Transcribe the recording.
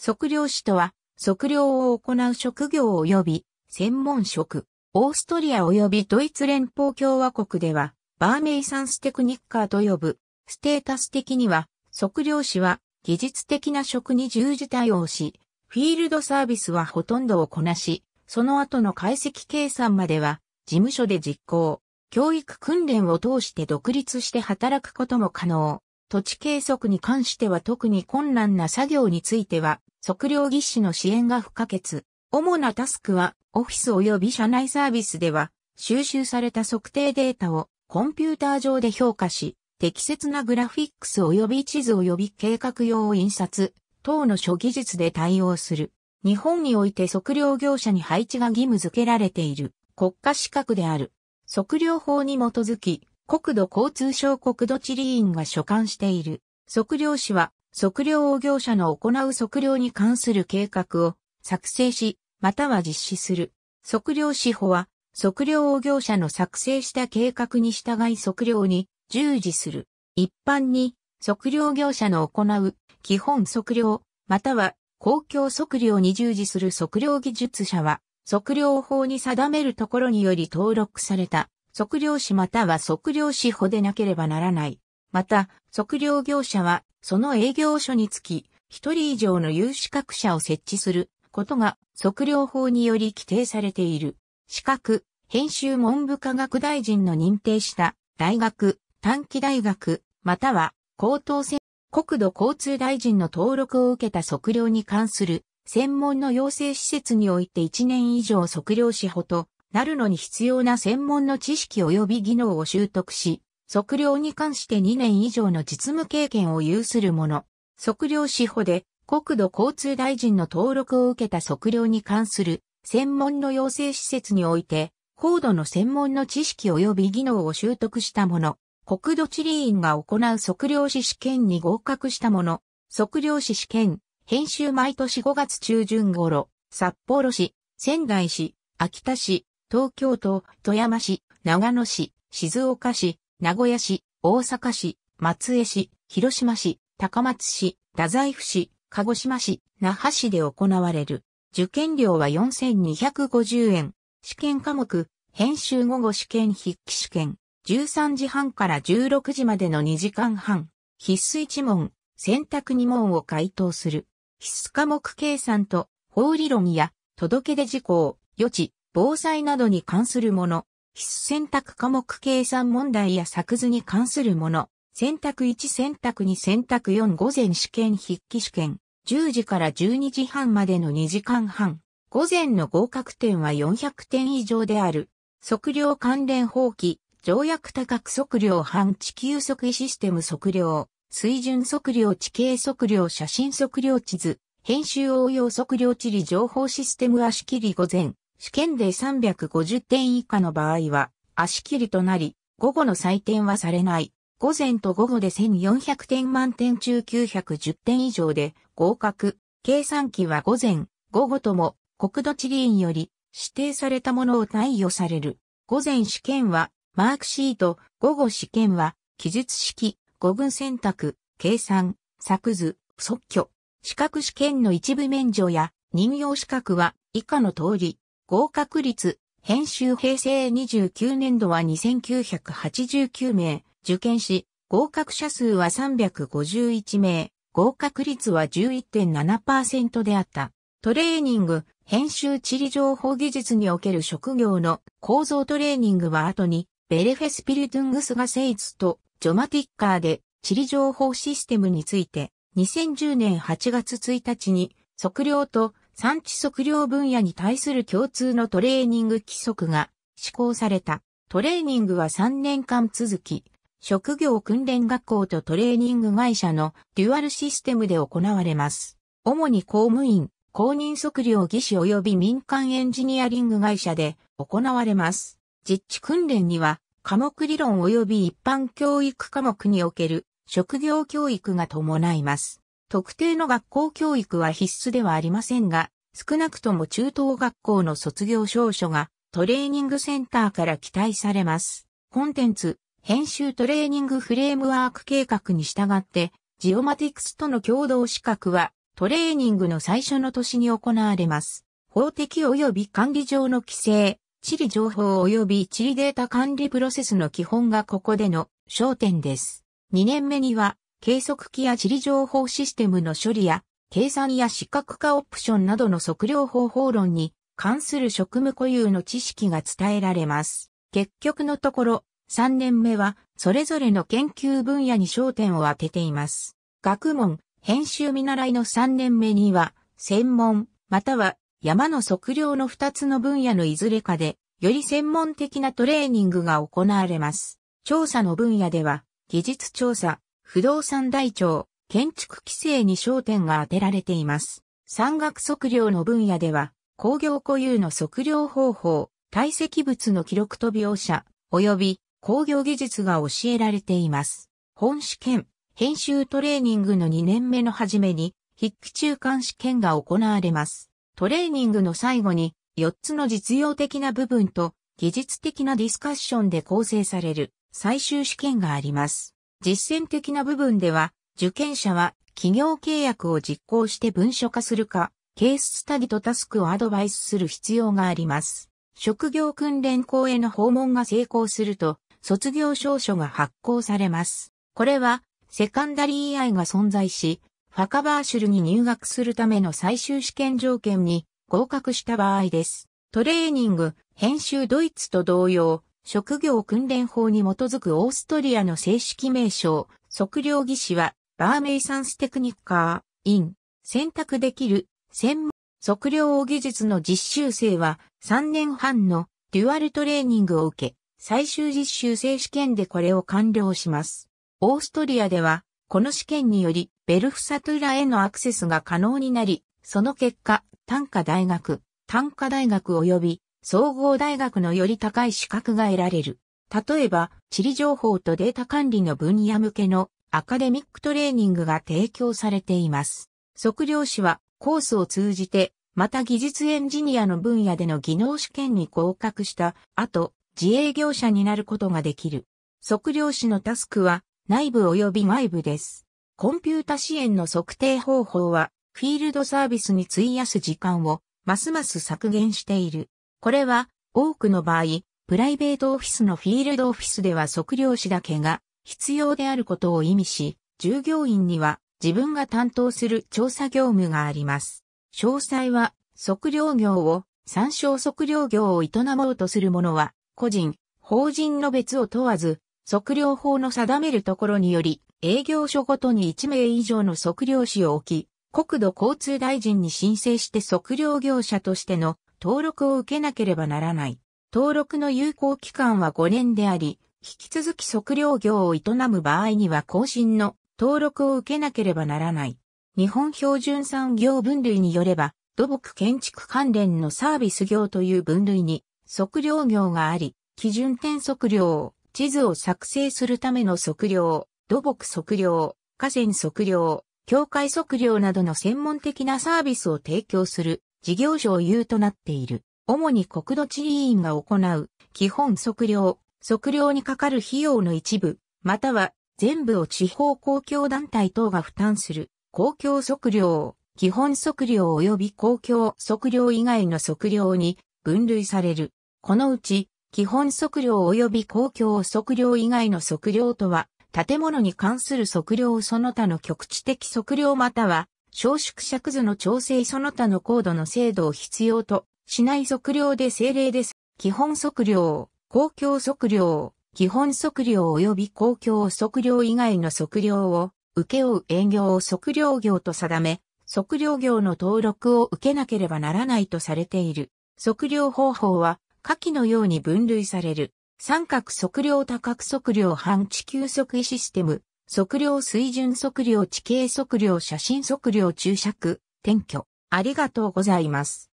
測量士とは、測量を行う職業及び専門職。オーストリア及びドイツ連邦共和国では、バーメイサンステクニッカーと呼ぶ。ステータス的には、測量士は技術的な職に従事対応し、フィールドサービスはほとんどをこなし、その後の解析計算までは、事務所で実行、教育訓練を通して独立して働くことも可能。土地計測に関しては特に困難な作業については、測量技師の支援が不可欠。主なタスクは、オフィス及び社内サービスでは、収集された測定データをコンピューター上で評価し、適切なグラフィックス及び地図及び計画用を印刷等の諸技術で対応する。日本において測量業者に配置が義務付けられている国家資格である。測量法に基づき、国土交通省国土地理院が所管している。測量士は、測量を業者の行う測量に関する計画を作成し、または実施する。測量士法は、測量を業者の作成した計画に従い測量に従事する。一般に、測量業者の行う基本測量、または公共測量に従事する測量技術者は、測量法に定めるところにより登録された測量士または測量士補でなければならない。また、測量業者は、その営業所につき、一人以上の有資格者を設置することが測量法により規定されている。資格、編集文部科学大臣の認定した大学、短期大学、または高等専国土交通大臣の登録を受けた測量に関する専門の養成施設において1年以上測量士補となるのに必要な専門の知識及び技能を習得し、測量に関して2年以上の実務経験を有する者。測量士法で国土交通大臣の登録を受けた測量に関する専門の養成施設において、高度の専門の知識及び技能を習得した者、国土地理院が行う測量士試験に合格した者、測量士試験、編集毎年5月中旬頃、札幌市、仙台市、秋田市、東京都、富山市、長野市、静岡市、名古屋市、大阪市、松江市、広島市、高松市、太宰府市、鹿児島市、那覇市で行われる。受験料は4250円。試験科目、編集午後試験筆記試験。13時半から16時までの2時間半。必須1問、選択2問を回答する。必須科目計算と、法理論や、届け出事項、予知、防災などに関するもの、必須選択科目計算問題や作図に関するもの、選択1選択2選択4午前試験筆記試験、10時から12時半までの2時間半、午前の合格点は400点以上である。測量関連法規、条約多角測量半地球測位システム測量、水準測量地形測量写真測量地図、編集応用測量地理情報システム足切り午前、試験で350点以下の場合は、足切りとなり、午後の採点はされない。午前と午後で1400点満点中910点以上で合格。計算機は午前、午後とも国土地理院より指定されたものを貸与される。午前試験はマークシート、午後試験は記述式、語群選択、計算、作図、即挙。資格試験の一部免除や任用資格は以下の通り、合格率、編集平成29年度は2989名、受験し、合格者数は351名、合格率は11.7%であった。トレーニング、編集地理情報技術における職業の構造トレーニングは後に、ベレフェスピルトゥングスガセイツとジョマティッカーで地理情報システムについて、2010年8月1日に測量と産地測量分野に対する共通のトレーニング規則が施行された。トレーニングは3年間続き、職業訓練学校とトレーニング会社のデュアルシステムで行われます。主に公務員、公認測量技師及び民間エンジニアリング会社で行われます。実地訓練には科目理論及び一般教育科目における職業教育が伴います。特定の学校教育は必須ではありませんが、少なくとも中等学校の卒業証書がトレーニングセンターから期待されます。コンテンツ、編集トレーニングフレームワーク計画に従って、ジオマティクスとの共同資格は、トレーニングの最初の年に行われます。法的及び管理上の規制、地理情報及び地理データ管理プロセスの基本がここでの焦点です。2年目には、計測器や地理情報システムの処理や、計算や視覚化オプションなどの測量方法論に関する職務固有の知識が伝えられます。結局のところ、3年目はそれぞれの研究分野に焦点を当てています。学問、編集見習いの3年目には、専門、または山の測量の2つの分野のいずれかで、より専門的なトレーニングが行われます。調査の分野では、技術調査、不動産台帳、建築規制に焦点が当てられています。山岳測量の分野では、工業固有の測量方法、堆積物の記録と描写、及び工業技術が教えられています。本試験、編集トレーニングの2年目の初めに、筆記中間試験が行われます。トレーニングの最後に、4つの実用的な部分と、技術的なディスカッションで構成される最終試験があります。実践的な部分では、受験者は企業契約を実行して文書化するか、ケーススタディとタスクをアドバイスする必要があります。職業訓練校への訪問が成功すると、卒業証書が発行されます。これは、セカンダリー EI が存在し、ファカバーシュルに入学するための最終試験条件に合格した場合です。トレーニング、編集ドイツと同様、職業訓練法に基づくオーストリアの正式名称、測量技師は、バーメイサンステクニッカー、イン、選択できる、専門、測量技術の実習生は、3年半のデュアルトレーニングを受け、最終実習生試験でこれを完了します。オーストリアでは、この試験により、ベルフサトゥラへのアクセスが可能になり、その結果、短科大学、短科大学及び総合大学のより高い資格が得られる。例えば、地理情報とデータ管理の分野向けのアカデミックトレーニングが提供されています。測量士はコースを通じて、また技術エンジニアの分野での技能試験に合格した後、自営業者になることができる。測量士のタスクは内部及び外部です。コンピュータ支援の測定方法は、フィールドサービスに費やす時間をますます削減している。これは多くの場合、プライベートオフィスのフィールドオフィスでは測量士だけが必要であることを意味し、従業員には自分が担当する調査業務があります。詳細は測量業を参照測量業を営もうとする者は、個人、法人の別を問わず、測量法の定めるところにより、営業所ごとに1名以上の測量士を置き、国土交通大臣に申請して測量業者としての登録を受けなければならない。登録の有効期間は5年であり、引き続き測量業を営む場合には更新の登録を受けなければならない。日本標準産業分類によれば、土木建築関連のサービス業という分類に測量業があり、基準点測量、地図を作成するための測量、土木測量、河川測量、境界測量などの専門的なサービスを提供する事業所を有となっている。主に国土地理院が行う、基本測量、測量にかかる費用の一部、または全部を地方公共団体等が負担する、公共測量、基本測量及び公共測量以外の測量に分類される。このうち、基本測量及び公共測量以外の測量とは、建物に関する測量その他の局地的測量または小縮尺図の調整その他の高度の精度を必要としない測量で精霊です。基本測量、公共測量、基本測量及び公共測量以外の測量を請け負う営業を測量業と定め、測量業の登録を受けなければならないとされている。測量方法は下記のように分類される。三角測量多角測量半地球測位システム、測量水準測量地形測量写真測量注釈、転居。ありがとうございます。